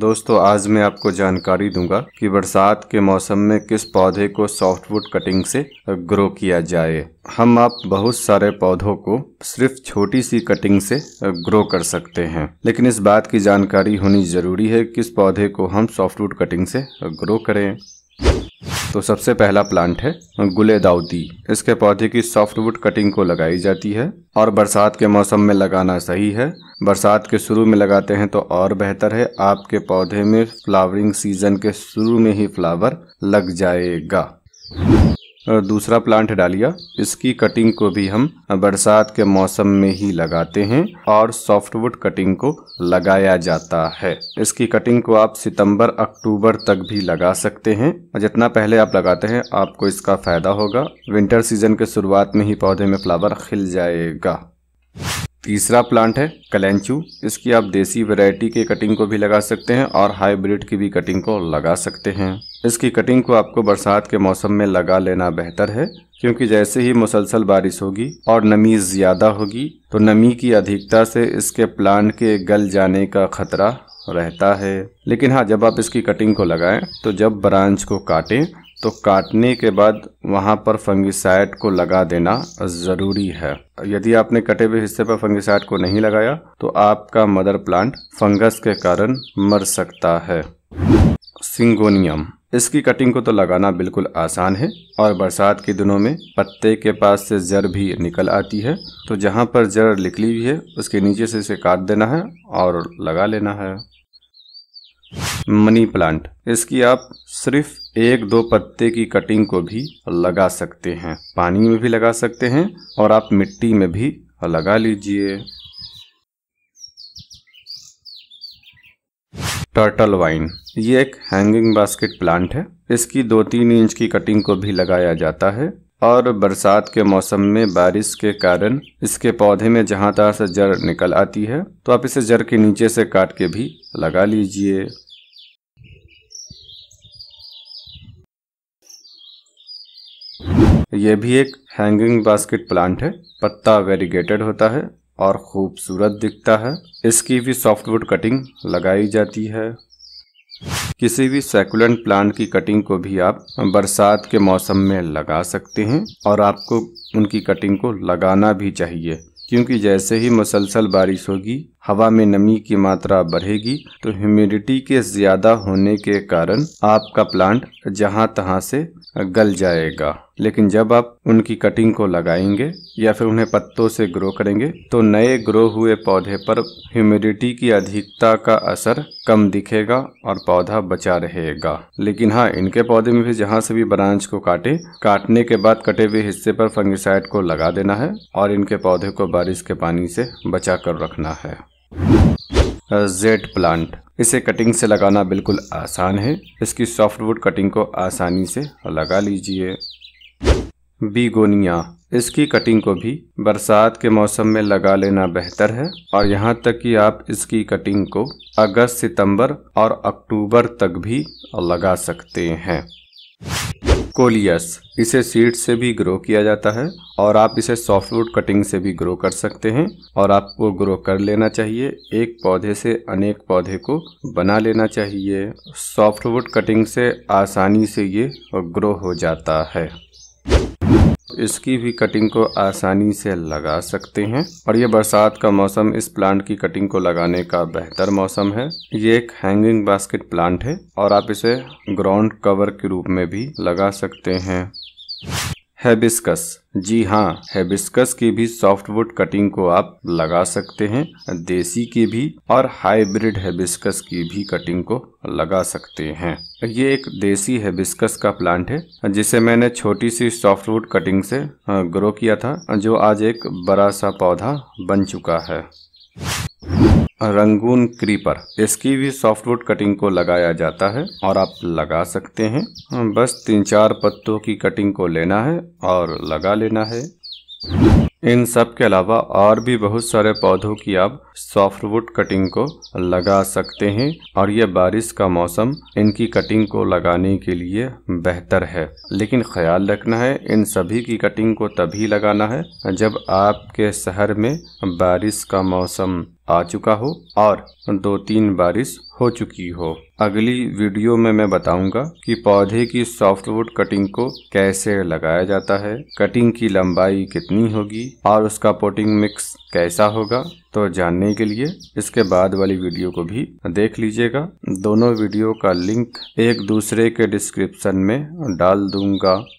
दोस्तों आज मैं आपको जानकारी दूंगा कि बरसात के मौसम में किस पौधे को सॉफ्टवुड कटिंग से ग्रो किया जाए हम आप बहुत सारे पौधों को सिर्फ छोटी सी कटिंग से ग्रो कर सकते हैं लेकिन इस बात की जानकारी होनी जरूरी है किस पौधे को हम सॉफ्टवुड कटिंग से ग्रो करें तो सबसे पहला प्लांट है गुले दाउदी इसके पौधे की सॉफ्टवुड कटिंग को लगाई जाती है और बरसात के मौसम में लगाना सही है बरसात के शुरू में लगाते हैं तो और बेहतर है आपके पौधे में फ्लावरिंग सीजन के शुरू में ही फ्लावर लग जाएगा दूसरा प्लांट डालिया इसकी कटिंग को भी हम बरसात के मौसम में ही लगाते हैं और सॉफ्टवुड कटिंग को लगाया जाता है इसकी कटिंग को आप सितंबर अक्टूबर तक भी लगा सकते हैं जितना पहले आप लगाते हैं आपको इसका फायदा होगा विंटर सीजन के शुरुआत में ही पौधे में फ्लावर खिल जाएगा तीसरा प्लांट है कलेंचू इसकी आप देसी वैरायटी के कटिंग को भी लगा सकते हैं और हाइब्रिड की भी कटिंग को लगा सकते हैं इसकी कटिंग को आपको बरसात के मौसम में लगा लेना बेहतर है क्योंकि जैसे ही मुसलसल बारिश होगी और नमी ज़्यादा होगी तो नमी की अधिकता से इसके प्लांट के गल जाने का खतरा रहता है लेकिन हाँ जब आप इसकी कटिंग को लगाएं तो जब ब्रांच को काटें तो काटने के बाद वहाँ पर फंगिसाइड को लगा देना ज़रूरी है यदि आपने कटे हुए हिस्से पर फंगिसाइड को नहीं लगाया तो आपका मदर प्लांट फंगस के कारण मर सकता है सिंगोनियम इसकी कटिंग को तो लगाना बिल्कुल आसान है और बरसात के दिनों में पत्ते के पास से जड़ भी निकल आती है तो जहाँ पर जड़ निकली हुई है उसके नीचे से इसे काट देना है और लगा लेना है मनी प्लांट इसकी आप सिर्फ एक दो पत्ते की कटिंग को भी लगा सकते हैं पानी में भी लगा सकते हैं और आप मिट्टी में भी लगा लीजिए टर्टल वाइन ये एक हैंगिंग बास्केट प्लांट है इसकी दो तीन इंच की कटिंग को भी लगाया जाता है और बरसात के मौसम में बारिश के कारण इसके पौधे में जहां तहां से जड़ निकल आती है तो आप इसे जड़ के नीचे से काट के भी लगा लीजिए यह भी एक हैंगिंग बास्केट प्लांट है पत्ता वेरीगेटेड होता है और खूबसूरत दिखता है इसकी भी सॉफ्टवुड कटिंग लगाई जाती है किसी भी सेकुलेंट प्लांट की कटिंग को भी आप बरसात के मौसम में लगा सकते हैं और आपको उनकी कटिंग को लगाना भी चाहिए क्योंकि जैसे ही मुसलसल बारिश होगी हवा में नमी की मात्रा बढ़ेगी तो ह्यूमिडिटी के ज़्यादा होने के कारण आपका प्लांट जहां तहाँ से गल जाएगा लेकिन जब आप उनकी कटिंग को लगाएंगे या फिर उन्हें पत्तों से ग्रो करेंगे तो नए ग्रो हुए पौधे पर ह्यूमिडिटी की अधिकता का असर कम दिखेगा और पौधा बचा रहेगा लेकिन हाँ इनके पौधे में भी जहाँ से भी ब्रांच को काटे काटने के बाद कटे हुए हिस्से पर फंगिसाइड को लगा देना है और इनके पौधे को बारिश के पानी से बचा कर रखना है जेड प्लांट इसे कटिंग से लगाना बिल्कुल आसान है इसकी सॉफ्टवुड कटिंग को आसानी से लगा लीजिए बीगोनिया इसकी कटिंग को भी बरसात के मौसम में लगा लेना बेहतर है और यहाँ तक कि आप इसकी कटिंग को अगस्त सितंबर और अक्टूबर तक भी लगा सकते हैं कोलियस इसे सीड से भी ग्रो किया जाता है और आप इसे सॉफ्टवुड कटिंग से भी ग्रो कर सकते हैं और आपको ग्रो कर लेना चाहिए एक पौधे से अनेक पौधे को बना लेना चाहिए सॉफ्टवुड कटिंग से आसानी से ये ग्रो हो जाता है इसकी भी कटिंग को आसानी से लगा सकते हैं और ये बरसात का मौसम इस प्लांट की कटिंग को लगाने का बेहतर मौसम है ये एक हैंगिंग बास्केट प्लांट है और आप इसे ग्राउंड कवर के रूप में भी लगा सकते हैं हैबिस्कस जी हाँ हैबिस्कस के भी सॉफ्टवुड कटिंग को आप लगा सकते हैं देसी के भी और हाइब्रिड हैबिस्कस की भी कटिंग को लगा सकते हैं ये एक देसी हैबिस्कस का प्लांट है जिसे मैंने छोटी सी सॉफ्टवुड कटिंग से ग्रो किया था जो आज एक बड़ा सा पौधा बन चुका है रंगून क्रीपर इसकी भी सॉफ्टवुड कटिंग को लगाया जाता है और आप लगा सकते हैं बस तीन चार पत्तों की कटिंग को लेना है और लगा लेना है इन सब के अलावा और भी बहुत सारे पौधों की आप सॉफ्टवुड कटिंग को लगा सकते हैं और ये बारिश का मौसम इनकी कटिंग को लगाने के लिए बेहतर है लेकिन ख्याल रखना है इन सभी की कटिंग को तभी लगाना है जब आपके शहर में बारिश का मौसम आ चुका हो और दो तीन बारिश हो चुकी हो अगली वीडियो में मैं बताऊंगा कि पौधे की सॉफ्टवुड कटिंग को कैसे लगाया जाता है कटिंग की लंबाई कितनी होगी और उसका पोटिंग मिक्स कैसा होगा तो जानने के लिए इसके बाद वाली वीडियो को भी देख लीजिएगा दोनों वीडियो का लिंक एक दूसरे के डिस्क्रिप्शन में डाल दूंगा